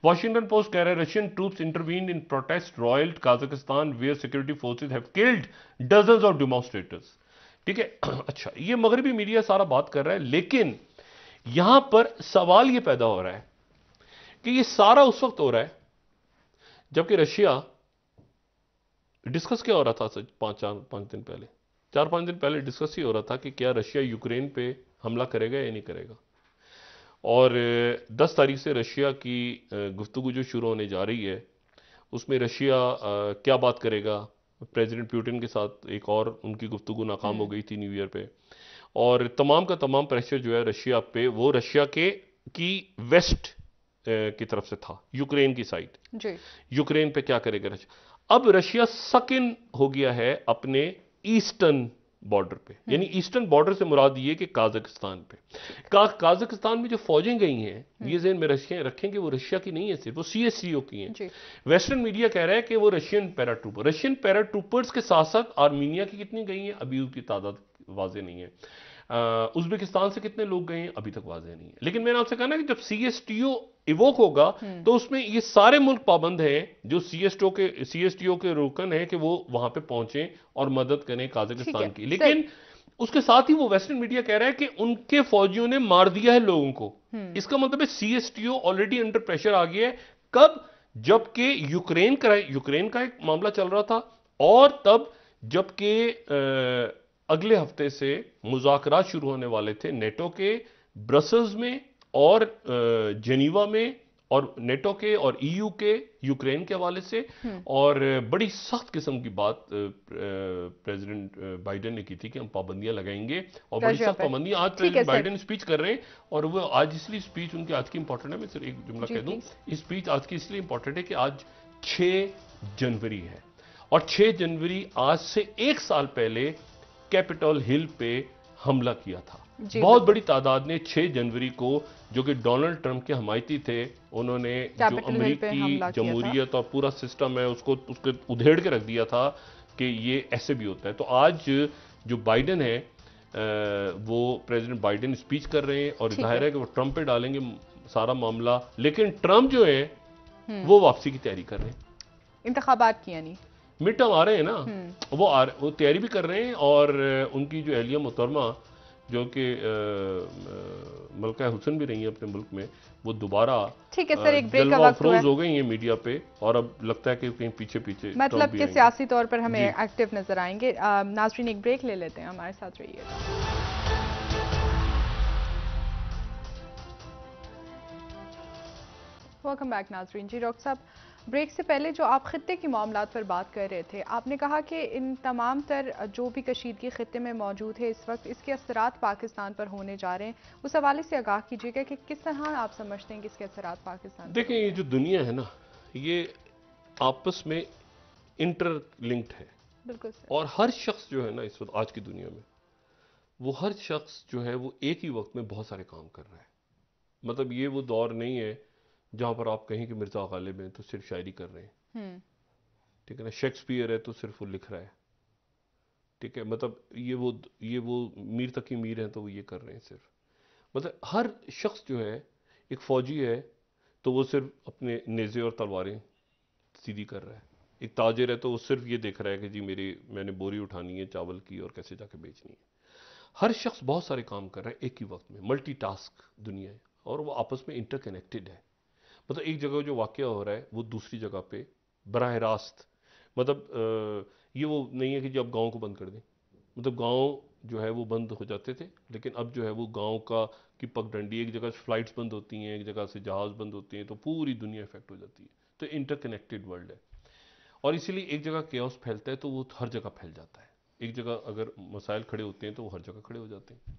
वाशिंगटन पोस्ट कह रहे हैं Russian troops intervene in protest roil Kazakhstan where security forces have killed dozen of demonstrators ठीक है अच्छा ये मगरबी मीडिया सारा बात कर रहा है लेकिन यहां पर सवाल ये पैदा हो रहा है कि ये सारा उस वक्त हो रहा है जबकि रशिया डिस्कस क्या हो रहा था पांच चार पांच दिन पहले चार पाँच दिन पहले डिस्कस ही हो रहा था कि क्या रशिया यूक्रेन पे हमला करेगा या नहीं करेगा और 10 तारीख से रशिया की गुफ्तु जो शुरू होने जा रही है उसमें रशिया क्या बात करेगा प्रेसिडेंट प्यूटिन के साथ एक और उनकी गुफ्तु नाकाम हो हम्म। गई थी न्यू ईयर पे और तमाम का तमाम प्रेशर जो है रशिया पे वो रशिया के की वेस्ट की तरफ से था यूक्रेन की साइड यूक्रेन पे क्या करेगा रशिया अब रशिया सकिन हो गया है अपने ईस्टर्न बॉर्डर पे हम्म। यानी ईस्टर्न बॉर्डर से मुराद ये कि काजकिस्तान पे का, काजकिस्तान में जो फौजें गई हैं हम्म। ये जेन में रशिया रखें कि वो रशिया की नहीं है सिर्फ वो सी एस सी ओ की हैं वेस्टर्न मीडिया कह रहा है कि वो रशियन पैराट्रूपर रशियन पैराट्रूपर्स के साथ साथ आर्मीनिया की कितनी गई हैं अभी उनकी तादाद वाजे नहीं है उज्बेकिस्तान से कितने लोग गए अभी तक वाजह नहीं है लेकिन मैंने आपसे कहा ना कि जब C S T O evoke होगा हम्म। तो उसमें ये सारे मुल्क पाबंद हैं जो सी एस के सी एस टी ओ के रुकन है कि वो वहां पे पहुंचे और मदद करें काजकिस्तान की लेकिन उसके साथ ही वो वेस्टर्न मीडिया कह रहा है कि उनके फौजियों ने मार दिया है लोगों को हम्म। इसका मतलब है C S T O already under pressure आ गया है कब जबकि यूक्रेन का यूक्रेन का एक मामला चल रहा था और तब जबकि अगले हफ्ते से मुजाकर शुरू होने वाले थे नेटो के ब्रसल्स में और जेनीवा में और नेटो के और ईयू के यूक्रेन के हवाले से हम्म। और बड़ी सख्त किस्म की बात प्रेसिडेंट बाइडेन ने की थी कि हम पाबंदियां लगाएंगे और बड़ी सख्त पाबंदियां आज प्रेसिडेंट बाइडेन स्पीच कर रहे हैं और वो आज इसलिए स्पीच उनकी आज की इंपॉर्टेंट है मैं सिर्फ एक जुमला कह दूं स्पीच आज की इसलिए इंपॉर्टेंट है कि आज छह जनवरी है और छह जनवरी आज से एक साल पहले कैपिटल हिल पे हमला किया था बहुत बड़ी तादाद ने 6 जनवरी को जो कि डोनाल्ड ट्रंप के हमायती थे उन्होंने जो अमरीकी जमहूरियत और पूरा सिस्टम है उसको उसके उधेड़ के रख दिया था कि ये ऐसे भी होता है तो आज जो बाइडन है वो प्रेसिडेंट बाइडन स्पीच कर रहे हैं और जाहिर है कि वो ट्रंप पे डालेंगे सारा मामला लेकिन ट्रंप जो है हम्म। वो वापसी की तैयारी कर रहे हैं इंतबात की यानी मिड टर्म आ रहे हैं ना हम्म। वो आ वो तैयारी भी कर रहे हैं और उनकी जो एहलिया मुतरमा जो कि मलका हुसन भी रही है अपने मुल्क में वो दोबारा ठीक है सर एक ब्रेक का वक्त हो गई है मीडिया पे और अब लगता है कि कहीं पीछे पीछे मतलब कि सियासी तौर पर हमें एक्टिव नजर आएंगे नाजरीन एक ब्रेक ले लेते हैं हमारे साथ रहिए वेलकम बैक नाजरीन जी डॉक्टर साहब ब्रेक से पहले जो आप ख़त्े के मामला पर बात कर रहे थे आपने कहा कि इन तमाम तर जो भी कशीदगी ख़त्े में मौजूद है इस वक्त इसके असर पाकिस्तान पर होने जा रहे हैं उस हवाले से आगाह कीजिएगा कि किस तरह आप समझते हैं कि इसके असर पाकिस्तान देखें ये जो दुनिया है ना ये आपस में इंटर लिंक्ड है बिल्कुल और हर शख्स जो है ना इस वक्त आज की दुनिया में वो हर शख्स जो है वो एक ही वक्त में बहुत सारे काम कर रहा है मतलब ये वो दौर नहीं है जहाँ पर आप कहें कि मिर्ज़ा गालिब हैं तो सिर्फ शायरी कर रहे हैं हम्म। ठीक है ना शेक्सपियर है तो सिर्फ वो लिख रहा है ठीक है मतलब ये वो ये वो मीर तक ही मीर हैं तो वो ये कर रहे हैं सिर्फ मतलब हर शख्स जो है एक फ़ौजी है तो वो सिर्फ अपने नेज़े और तलवारें सीधी कर रहा है एक ताजर है तो वो सिर्फ ये देख रहा है कि जी मेरी मैंने बोरी उठानी है चावल की और कैसे जाके बेचनी है हर शख्स बहुत सारे काम कर रहा है एक ही वक्त में मल्टी दुनिया है और वो आपस में इंटरकनेक्टेड है मतलब एक जगह जो वाक़ हो रहा है वो दूसरी जगह पे बरह रास्त मतलब ये वो नहीं है कि जो अब गाँव को बंद कर दें मतलब गाँव जो है वो बंद हो जाते थे लेकिन अब जो है वो गाँव का की पगडंडी एक जगह से फ्लाइट्स बंद होती हैं एक जगह से जहाज़ बंद होते हैं तो पूरी दुनिया इफेक्ट हो जाती है तो इंटरकनेक्टेड वर्ल्ड है और इसीलिए एक जगह केस फैलता है तो वो हर जगह फैल जाता है एक जगह अगर मसाइल खड़े होते हैं तो वो हर जगह खड़े हो जाते हैं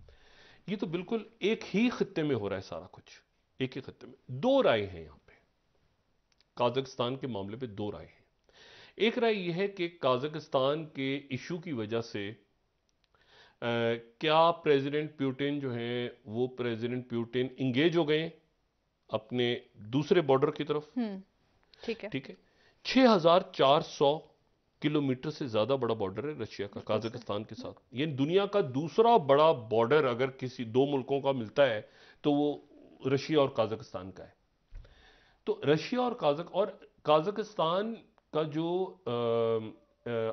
ये तो बिल्कुल एक ही खत्ते में हो रहा है सारा कुछ एक ही खत्ते में दो राय है यहां पे काजकिस्तान के मामले पे दो राय है एक राय यह है कि काजकिस्तान के इशू की वजह से आ, क्या प्रेसिडेंट प्यूटिन जो हैं वो प्रेसिडेंट प्यूटिन इंगेज हो गए अपने दूसरे बॉर्डर की तरफ हम्म, ठीक है ठीक है 6400 किलोमीटर से ज़्यादा बड़ा बॉर्डर है रशिया का अच्छा। काजकिस्तान के साथ ये दुनिया का दूसरा बड़ा बॉर्डर अगर किसी दो मुल्कों का मिलता है तो वो रशिया और काजकस्तान का है तो रशिया और काजक और काजकस्तान का जो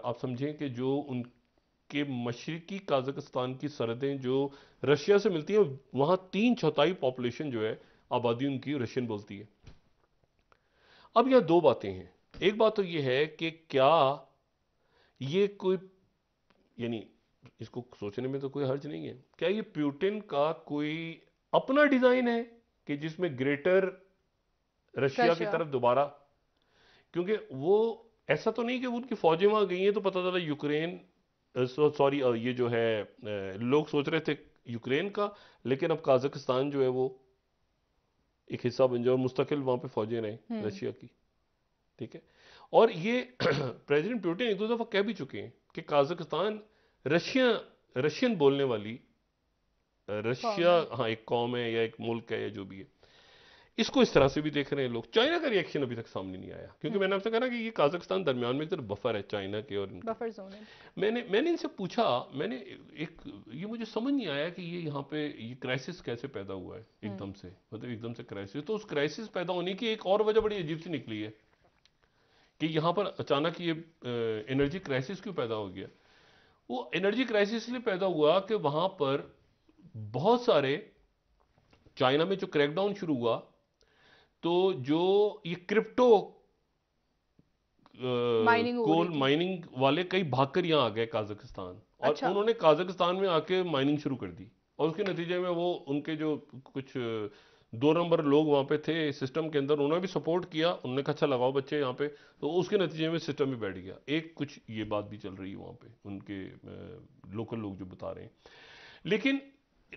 आप समझें कि जो उनके मशरकी काजकस्तान की सरहदें जो रशिया से मिलती हैं वहां तीन चौथाई पॉपुलेशन जो है आबादी उनकी रशियन बोलती है अब यह दो बातें हैं एक बात तो यह है कि क्या ये कोई यानी इसको सोचने में तो कोई हर्ज नहीं है क्या ये प्यूटिन का कोई अपना डिज़ाइन है कि जिसमें ग्रेटर रशिया की तरफ दोबारा क्योंकि वो ऐसा तो नहीं कि उनकी फौजें वहां गई हैं तो पता चला यूक्रेन सॉरी ये जो है लोग सोच रहे थे यूक्रेन का लेकिन अब काजकिस्तान जो है वो एक हिस्सा बन जाए और मुस्तकिल वहां पे फौजें रहे हम्म। रशिया की ठीक है और ये प्रेसिडेंट पुतिन एक दो दफ़ा कह भी चुके हैं कि काजकिस्तान रशिया रशियन बोलने वाली रशिया हाँ एक कौम है या एक मुल्क है या जो भी है इसको इस तरह से भी देख रहे हैं लोग चाइना का रिएक्शन अभी तक सामने नहीं आया क्योंकि हम्म। मैंने आपसे कहा कि ये काजाकिस्तान दरमियान में इधर बफर है चाइना के और बफर जोन है मैंने मैंने इनसे पूछा मैंने एक ये मुझे समझ नहीं आया कि ये यहाँ पे ये क्राइसिस कैसे पैदा हुआ है हम्म। एकदम से मतलब एकदम से क्राइसिस तो उस क्राइसिस पैदा होने की एक और वजह बड़ी अजीब सी निकली है कि यहाँ पर अचानक ये एनर्जी क्राइसिस क्यों पैदा हो गया वो एनर्जी क्राइसिस इसलिए पैदा हुआ कि वहाँ पर बहुत सारे चाइना में जो क्रैकडाउन शुरू हुआ तो जो ये क्रिप्टो कोल माइनिंग वाले कई भागकर यहाँ आ गए काजाकिस्तान और अच्छा। उन्होंने काजाकिस्तान में आके माइनिंग शुरू कर दी और उसके नतीजे में वो उनके जो कुछ दो नंबर लोग वहाँ पे थे सिस्टम के अंदर उन्होंने भी सपोर्ट किया उन्होंने कहा अच्छा लगाओ बच्चे यहाँ पे तो उसके नतीजे में सिस्टम भी बैठ गया एक कुछ ये बात भी चल रही है वहाँ पे उनके लोकल लोग जो बता रहे हैं लेकिन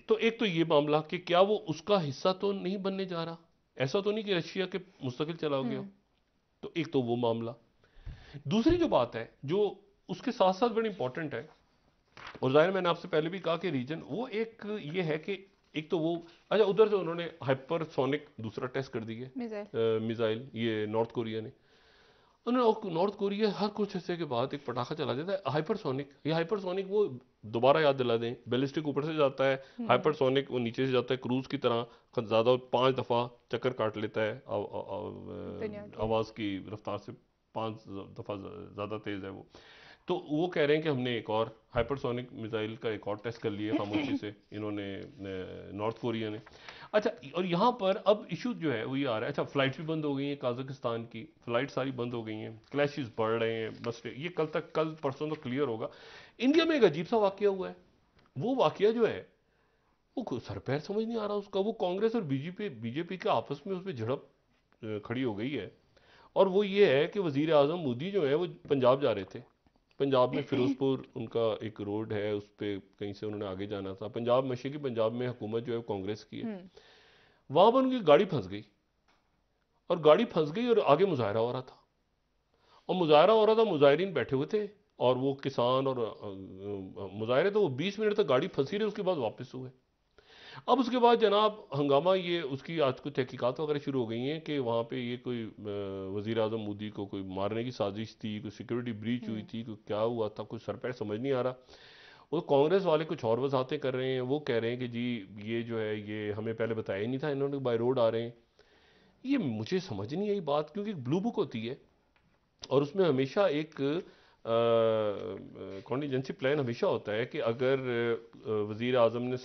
तो एक तो ये मामला कि क्या वो उसका हिस्सा तो नहीं बनने जा रहा ऐसा तो नहीं कि रशिया के मुस्तकिल चलाओ गया हम्म। तो एक तो वो मामला दूसरी जो बात है जो उसके साथ साथ बड़ी इंपॉर्टेंट है और जाहिर मैंने आपसे पहले भी कहा कि रीजन वो एक ये है कि एक तो वो अच्छा उधर से उन्होंने हाइपरसोनिक दूसरा टेस्ट कर दिया मिसाइल ये नॉर्थ कोरिया ने उन्होंने नॉर्थ कोरिया हर कुछ हिस्से के बाद एक पटाखा चला जाता है हाइपरसोनिक ये हाइपरसोनिक वो दोबारा याद दिला दें बेलिस्टिक ऊपर से जाता है हम्म। हाइपरसोनिक वो नीचे से जाता है क्रूज की तरह ज़्यादा पांच दफ़ा चक्कर काट लेता है आ, आ, आ, आवाज़ की रफ्तार से पांच दफ़ा ज़्यादा तेज़ है वो तो वो कह रहे हैं कि हमने एक और हाइपरसोनिक मिसाइल का एक और टेस्ट कर लिया खामोशी से इन्होंने नॉर्थ कोरिया ने अच्छा और यहाँ पर अब इशू जो है वो ये आ रहा है अच्छा फ्लाइट्स भी बंद हो गई हैं काजाकिस्तान की फ़्लाइट सारी बंद हो गई हैं क्लैश बढ़ रहे हैं बस ये कल तक कल परसों तो क्लियर होगा इंडिया में एक अजीब सा वाक्य हुआ है वो वाक्य जो है वो सर पैर समझ नहीं आ रहा उसका वो कांग्रेस और बीजेपी बीजेपी के आपस में उस पर झड़प खड़ी हो गई है और वो ये है कि वजीर अजम मोदी जो है वो पंजाब जा रहे थे पंजाब में फ़िरोज़पुर उनका एक रोड है उस पर कहीं से उन्होंने आगे जाना था पंजाब मशीकी पंजाब में हुकूमत जो है कांग्रेस की है हम्म। वहाँ पर उनकी गाड़ी फंस गई और गाड़ी फंस गई और आगे मुजाहरा हो रहा था और मुजाहरा हो रहा था मुजाहरीन बैठे हुए थे और वो किसान और मुजाहरे तो वो बीस मिनट तक गाड़ी फंसी रही उसके बाद वापस हुए अब उसके बाद जनाब हंगामा ये उसकी आज कुछ तहकीकत वगैरह शुरू हो गई हैं कि वहाँ पे ये कोई वज़ी अजम मोदी को कोई मारने की साजिश थी कोई सिक्योरिटी ब्रीच हुई हम्म। थी कोई क्या हुआ था कुछ सरपैर समझ नहीं आ रहा वो कांग्रेस वाले कुछ और वजहतें कर रहे हैं वो कह रहे हैं कि जी ये जो है ये हमें पहले बताया ही नहीं था इन्होंने बाई रोड आ रहे हैं ये मुझे समझ नहीं आई बात क्योंकि ब्लू बुक होती है और उसमें हमेशा एक कॉन्टीजेंसी प्लान हमेशा होता है कि अगर वज़ी अजम ने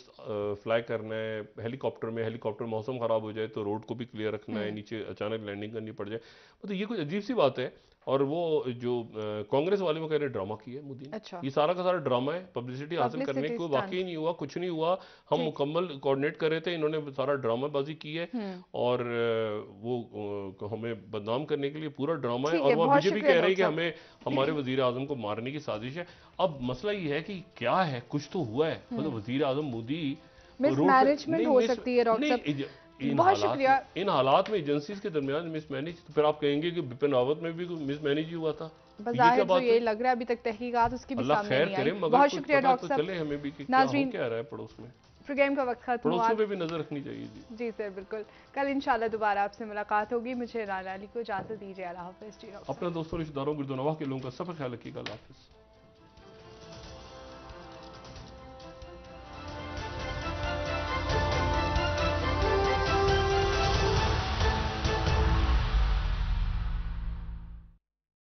फ्लाई करना है हेलीकॉप्टर में हेलीकॉप्टर मौसम ख़राब हो जाए तो रोड को भी क्लियर रखना है हम्म। नीचे अचानक लैंडिंग करनी पड़ जाए मतलब ये कुछ अजीब सी बात है और वो जो कांग्रेस वाले वो कह रहे ड्रामा किया मोदी ने अच्छा। ये सारा का सारा ड्रामा है पब्लिसिटी हासिल करने को वाकई नहीं हुआ कुछ नहीं हुआ हम मुकम्मल कोऑर्डिनेट कर रहे थे इन्होंने सारा ड्रामाबाजी की है हम्म। और वो हमें बदनाम करने के लिए पूरा ड्रामा है और वो बीजेपी कह रही है कि हमें हमारे वजीर आजम को मारने की साजिश है अब मसला ये है कि क्या है कुछ तो हुआ है मतलब हम्म। वजीर आजम मोदी मैनेजमेंट हो सकती है डॉक्टर इन बहुत शुक्रिया इन हालात में एजेंसी के दरमियान मिस मैनेज तो फिर आप कहेंगे कि बिपिन रावत में भी मिस मिसमैनेज हुआ था बजाहिर जो ये लग रहा है अभी तक तहकीकात उसकी भी सामने नहीं आई बहुत शुक्रिया तो डॉक्टर साहब चले हमें भी नाजरीन क्या रहा है पड़ोस में प्रोग्राम का वक्त खत्म हुआ पे भी नजर रखनी चाहिए जी जी सर बिल्कुल कल इंशाल्लाह दोबारा आपसे मुलाकात होगी मुझे राना अली को इजाजत दीजिए अल्लाह हाफिज जी अपना दोस्तों रिश्तेदारों गुरदोनवा के लोगों का सफर ख्याल रखिएगा अल्लाह हाफिज़